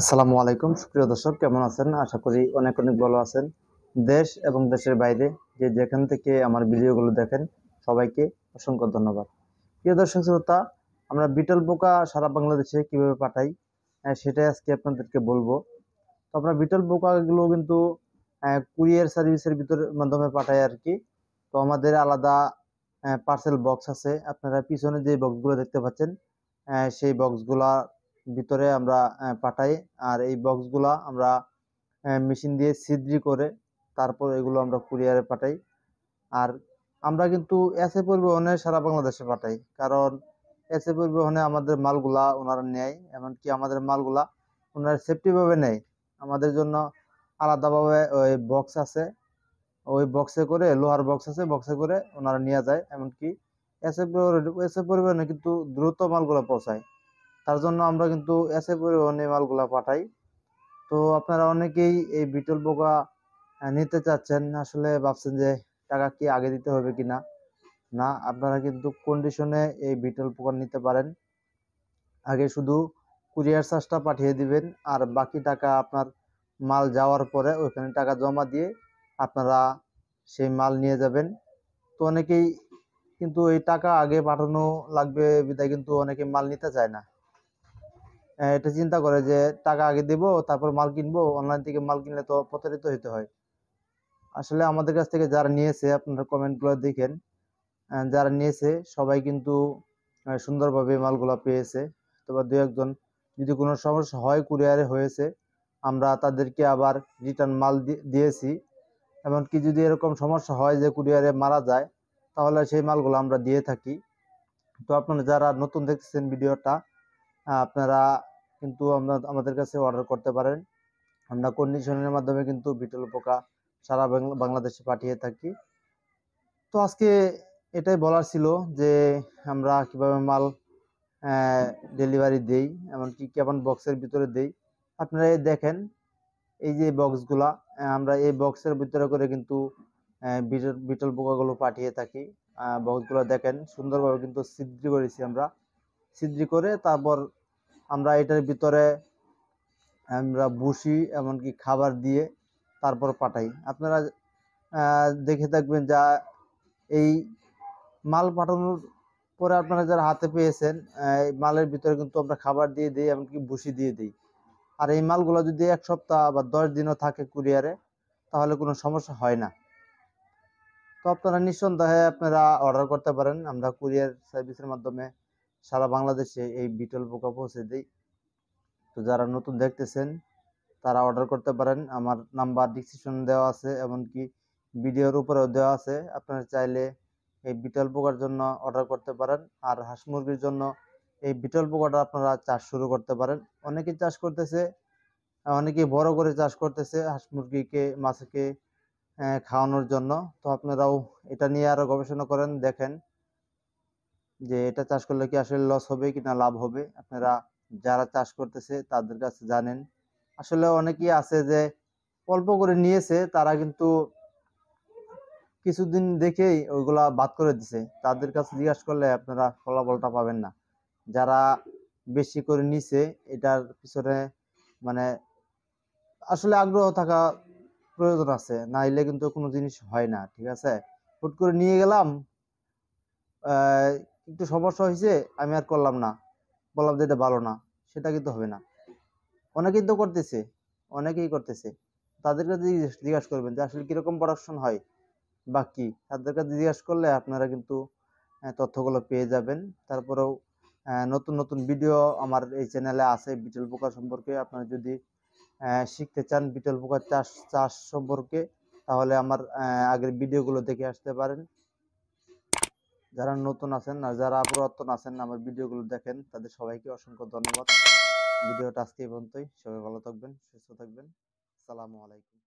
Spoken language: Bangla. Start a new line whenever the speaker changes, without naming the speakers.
আসসালামু আলাইকুম সুপ্রিয় দর্শক কেমন আছেন আশা করি অনেক অনেক ভালো আছেন দেশ এবং দেশের বাইরে যে যেখান থেকে আমার ভিডিওগুলো দেখেন সবাইকে অসংখ্য ধন্যবাদ প্রিয় দর্শক শ্রোতা আমরা বিটল পোকা সারা বাংলাদেশে কিভাবে পাঠাই সেটাই আজকে আপনাদেরকে বলবো তো আমরা বিটল পোকাগুলো কিন্তু কুরিয়ার সার্ভিসের ভিতর মাধ্যমে পাঠাই আর কি তো আমাদের আলাদা পার্সেল বক্স আছে আপনারা পিছনে যে বক্সগুলো দেখতে পাচ্ছেন সেই বক্সগুলা ভিতরে আমরা পাঠাই আর এই বক্সগুলা আমরা মেশিন দিয়ে ছিদ্রি করে তারপর এগুলো আমরা কুরিয়ারে পাঠাই আর আমরা কিন্তু এসে পরিবহনে সারা বাংলাদেশে পাঠাই কারণ এসে পরিবহনে আমাদের মালগুলা ওনারা নেয় এমনকি আমাদের মালগুলা ওনারা সেফটিভাবে নেয় আমাদের জন্য আলাদাভাবে ওই বক্স আছে ওই বক্সে করে লোহার বক্স আছে বক্সে করে ওনারা নিয়ে যায় এমনকি এসএ এসএ পরিবহনে কিন্তু দ্রুত মালগুলো পৌঁছায় তার জন্য আমরা কিন্তু এসে পরিবহনে মালগুলা পাঠাই তো আপনারা অনেকেই এই বিটল পোকা নিতে চাচ্ছেন আসলে ভাবছেন যে টাকা কি আগে দিতে হবে কি না না আপনারা কিন্তু কন্ডিশনে এই বিটল পোকা নিতে পারেন আগে শুধু কুরিয়ার চার্জটা পাঠিয়ে দিবেন আর বাকি টাকা আপনার মাল যাওয়ার পরে ওইখানে টাকা জমা দিয়ে আপনারা সেই মাল নিয়ে যাবেন তো অনেকেই কিন্তু এই টাকা আগে পাঠানো লাগবে বিদায় কিন্তু অনেকে মাল নিতে চায় না এটা চিন্তা করে যে টাকা আগে দেবো তারপর মাল কিনবো অনলাইন থেকে মাল কিনলে তো প্রতারিত হতে হয় আসলে আমাদের কাছ থেকে যারা নিয়েছে আপনারা কমেন্টগুলো দেখেন যারা নিয়েছে সবাই কিন্তু সুন্দরভাবে মালগুলো পেয়েছে অথবা দু একজন যদি কোনো সমস্যা হয় কুরিয়ারে হয়েছে আমরা তাদেরকে আবার রিটার্ন মাল দিয়েছি এমনকি যদি এরকম সমস্যা হয় যে কুরিয়ারে মারা যায় তাহলে সেই মালগুলো আমরা দিয়ে থাকি তো আপনারা যারা নতুন দেখছেন ভিডিওটা আপনারা কিন্তু আমাদের কাছে অর্ডার করতে পারেন আমরা কন্ডিশনের মাধ্যমে কিন্তু বিটল পোকা সারা বাংলাদেশে পাঠিয়ে থাকি তো আজকে এটাই বলার ছিল যে আমরা কিভাবে মাল ডেলিভারি দেই এমনকি কেমন বক্সের ভিতরে দেই আপনারা দেখেন এই যে বক্সগুলা আমরা এই বক্সের ভিতরে করে কিন্তু বিটল পোকাগুলো পাঠিয়ে থাকি বক্সগুলো দেখেন সুন্দরভাবে কিন্তু সিদ্ধি করেছি আমরা সিদ্ধি করে তারপর আমরা এটার ভিতরে আমরা বসি এমনকি খাবার দিয়ে তারপর পাঠাই আপনারা দেখে থাকবেন যা এই মাল পাঠানোর পরে আপনারা যারা হাতে পেয়েছেন এই মালের ভিতরে কিন্তু আমরা খাবার দিয়ে দিই এমনকি বসি দিয়ে দিই আর এই মালগুলো যদি এক সপ্তাহ বা দশ দিনও থাকে কুরিয়ারে তাহলে কোনো সমস্যা হয় না তো আপনারা নিঃসন্দেহে আপনারা অর্ডার করতে পারেন আমরা কুরিয়ার সার্ভিসের মাধ্যমে সারা বাংলাদেশে এই বিটল পোকা পৌঁছে দিই তো যারা নতুন দেখতেছেন তারা অর্ডার করতে পারেন আমার নাম্বার ডিসক্রিপশন দেওয়া আছে এমনকি ভিডিওর উপরেও দেওয়া আছে আপনারা চাইলে এই বিটল পোকার জন্য অর্ডার করতে পারেন আর হাঁস মুরগির জন্য এই বিটল পোকাটা আপনারা চাষ শুরু করতে পারেন অনেকেই চাষ করতেছে অনেকেই বড় করে চাষ করতেছে হাঁস মুরগিকে মাছকে খাওয়ানোর জন্য তো আপনারাও এটা নিয়ে আরও গবেষণা করেন দেখেন যে এটা চাষ করলে কি আসলে লস হবে কি না লাভ হবে আপনারা যারা চাষ করতেছে তাদের কাছে জানেন আসলে অনেকেই আছে যে অল্প করে নিয়েছে তারা কিন্তু কিছুদিন দেখেই ওইগুলা বাদ করে দিছে তাদের কাছে জিজ্ঞাসা করলে আপনারা ফলাফলটা পাবেন না যারা বেশি করে নিছে এটার পিছনে মানে আসলে আগ্রহ থাকা প্রয়োজন আছে না হলে কিন্তু কোনো জিনিস হয় না ঠিক আছে হুট করে নিয়ে গেলাম একটু সমস্যা হয়েছে আমি আর করলাম না বললাম যে এটা ভালো না সেটা কিন্তু হবে না অনেকেই তো করতেছে অনেকেই করতেছে তাদের কাছে জিজ্ঞাসা করবেন যে আসলে কীরকম প্রোডাকশন হয় বা কী তাদের কাছে জিজ্ঞাসা করলে আপনারা কিন্তু তথ্যগুলো পেয়ে যাবেন তারপরেও নতুন নতুন ভিডিও আমার এই চ্যানেলে আছে বিটল পোকা সম্পর্কে আপনারা যদি শিখতে চান বিটল পোকার চাষ চাষ সম্পর্কে তাহলে আমার আগের ভিডিওগুলো দেখে আসতে পারেন যারা নতুন আছেন আর যারা পুরাতন আছেন আমার ভিডিওগুলো দেখেন তাদের সবাইকে অসংখ্য ধন্যবাদ ভিডিওটা আজকে এই পর্যন্তই সবাই ভালো থাকবেন সুস্থ থাকবেন সালাম আলাইকুম